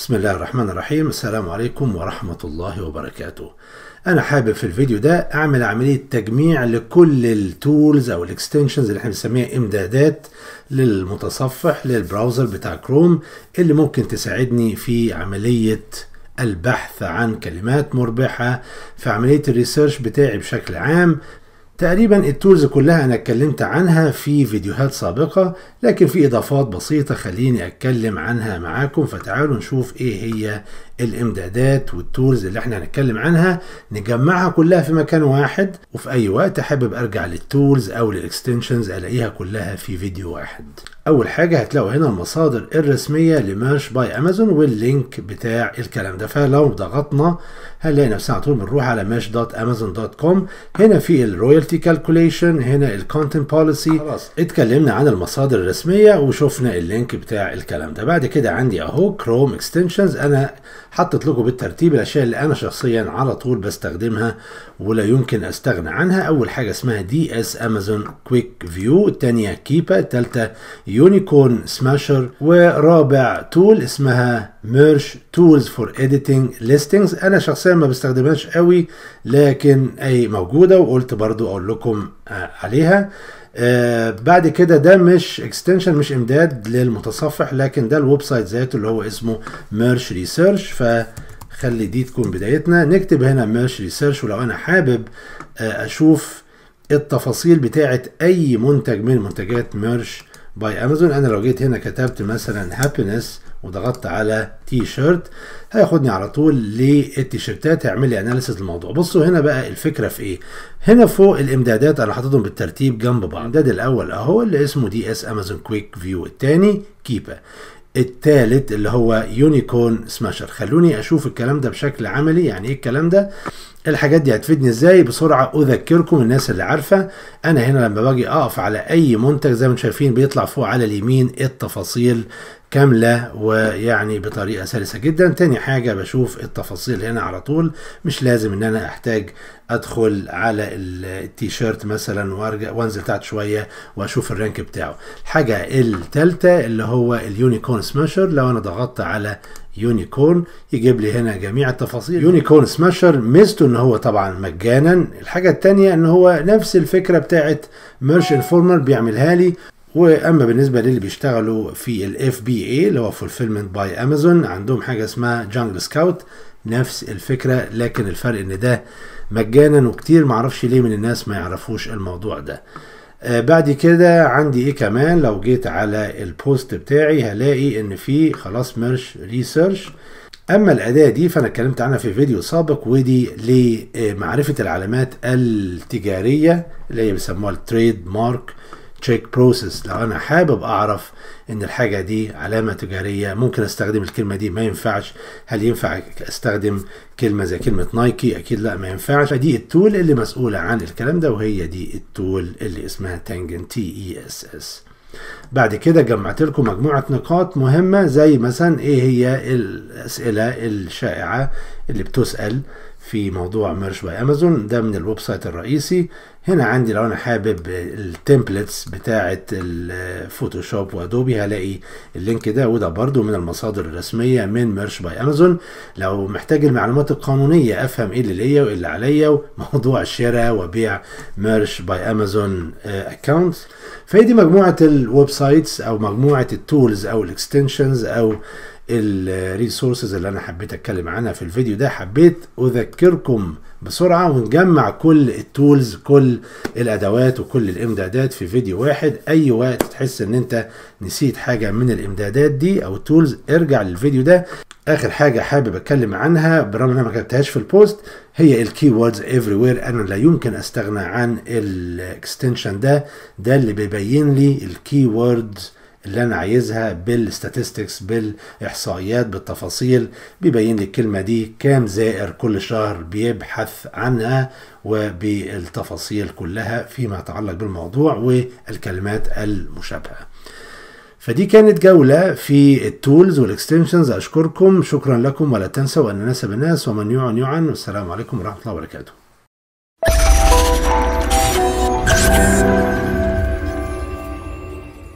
بسم الله الرحمن الرحيم السلام عليكم ورحمة الله وبركاته أنا حابب في الفيديو ده أعمل عملية تجميع لكل التولز أو الاكستنشنز اللي احنا بنسميها إمدادات للمتصفح للبراوزر بتاع كروم اللي ممكن تساعدني في عملية البحث عن كلمات مربحة في عملية الريسيرش بتاعي بشكل عام تقريبا التولز كلها انا اتكلمت عنها في فيديوهات سابقة لكن في اضافات بسيطة خليني اتكلم عنها معاكم فتعالوا نشوف ايه هي الامدادات والتولز اللي احنا هنتكلم عنها نجمعها كلها في مكان واحد وفي اي وقت حابب ارجع للتولز او للاكستنشنز الاقيها كلها في فيديو واحد اول حاجه هتلاقوا هنا المصادر الرسميه لمارش باي امازون واللينك بتاع الكلام ده فلو ضغطنا هنلاقي نفسنا على طول بنروح على ماش دوت امازون دوت كوم هنا في الرويالتي كالكوليشن هنا الكونتنت بوليسي خلاص اتكلمنا عن المصادر الرسميه وشفنا اللينك بتاع الكلام ده بعد كده عندي اهو كروم اكستنشنز انا حطت لكم بالترتيب الاشياء اللي انا شخصيا على طول بستخدمها ولا يمكن استغنى عنها اول حاجه اسمها دي اس امازون كويك فيو الثانيه كيبا الثالثه يونيكورن سماشر ورابع تول اسمها ميرش تولز فور اديتنج ليستنجز انا شخصيا ما بستخدمهاش قوي لكن اي موجوده وقلت برضو اقول لكم آه، عليها آه بعد كده ده مش اكستنشن مش امداد للمتصفح لكن ده الويب سايت ذاته اللي هو اسمه ميرش ريسيرش فخلي دي تكون بدايتنا نكتب هنا ميرش ريسيرش ولو انا حابب آه اشوف التفاصيل بتاعه اي منتج من منتجات ميرش باي امازون انا لو جيت هنا كتبت مثلا هابينس وضغطت على تي شيرت هياخدني على طول للتيشيرتات هيعمل لي اناليسيز الموضوع بصوا هنا بقى الفكره في ايه هنا فوق الامدادات انا حاططهم بالترتيب جنب بعض الامداد الاول اهو اللي اسمه دي اس امازون كويك فيو الثاني كيبا الثالث اللي هو يونيكورن سماشر خلوني اشوف الكلام ده بشكل عملي يعني ايه الكلام ده الحاجات دي هتفيدني ازاي بسرعه اذكركم الناس اللي عارفه انا هنا لما باجي اقف على اي منتج زي ما انتم شايفين بيطلع فوق على اليمين التفاصيل كاملة ويعني بطريقة سلسة جدا تاني حاجة بشوف التفاصيل هنا على طول مش لازم ان انا احتاج ادخل على التيشيرت مثلا وارجع وانزل تحت شوية واشوف الرانك بتاعه الحاجة التالتة اللي هو اليونيكورن سماشر لو انا ضغطت على يونيكورن يجيب لي هنا جميع التفاصيل يونيكورن سماشر ميزته ان هو طبعا مجانا الحاجة التانية ان هو نفس الفكرة بتاعت ميرش انفورمر بيعملها لي واما بالنسبه للي بيشتغلوا في الاف بي اي اللي هو فولفيلمنت باي امازون عندهم حاجه اسمها جانجل سكاوت نفس الفكره لكن الفرق ان ده مجانا وكتير معرفش ليه من الناس ما يعرفوش الموضوع ده آه بعد كده عندي ايه كمان لو جيت على البوست بتاعي هلاقي ان في خلاص ميرش ريسيرش اما الاداه دي فانا اتكلمت عنها في فيديو سابق ودي لمعرفه العلامات التجاريه اللي هي بيسموها التريد مارك تشيك بروسيس لو انا حابب اعرف ان الحاجه دي علامه تجاريه ممكن استخدم الكلمه دي ما ينفعش هل ينفع استخدم كلمه زي كلمه نايكي اكيد لا ما ينفعش فدي التول اللي مسؤوله عن الكلام ده وهي دي التول اللي اسمها تانجنت تي اي اس اس بعد كده جمعت لكم مجموعة نقاط مهمة زي مثلا ايه هي الأسئلة الشائعة اللي بتسأل في موضوع ميرش باي امازون ده من الويب سايت الرئيسي هنا عندي لو انا حابب التمبلتس بتاعه الفوتوشوب وادوبي هلاقي اللينك ده وده برده من المصادر الرسميه من ميرش باي امازون لو محتاج المعلومات القانونيه افهم ايه اللي ليا وايه اللي عليا وموضوع شراء وبيع ميرش باي امازون اكونت فهي دي مجموعه الويب سايتس او مجموعه التولز او الاكستنشنز او الريسورسز اللي انا حبيت اتكلم عنها في الفيديو ده حبيت اذكركم بسرعه ونجمع كل التولز كل الادوات وكل الامدادات في فيديو واحد اي وقت تحس ان انت نسيت حاجه من الامدادات دي او التولز ارجع للفيديو ده اخر حاجه حابب اتكلم عنها برغم ان انا ما كتبتهاش في البوست هي الكي ووردز افري وير انا لا يمكن استغنى عن الاكستنشن ده ده اللي بيبين لي الكي ووردز اللي انا عايزها بالستاتستكس بالاحصائيات بالتفاصيل بيبين لي الكلمه دي كام زائر كل شهر بيبحث عنها وبالتفاصيل كلها فيما يتعلق بالموضوع والكلمات المشابهه فدي كانت جولة في التولز والاكستنشنز أشكركم شكرا لكم ولا تنسوا أن نسب الناس ومن يعن يعن والسلام عليكم ورحمة الله وبركاته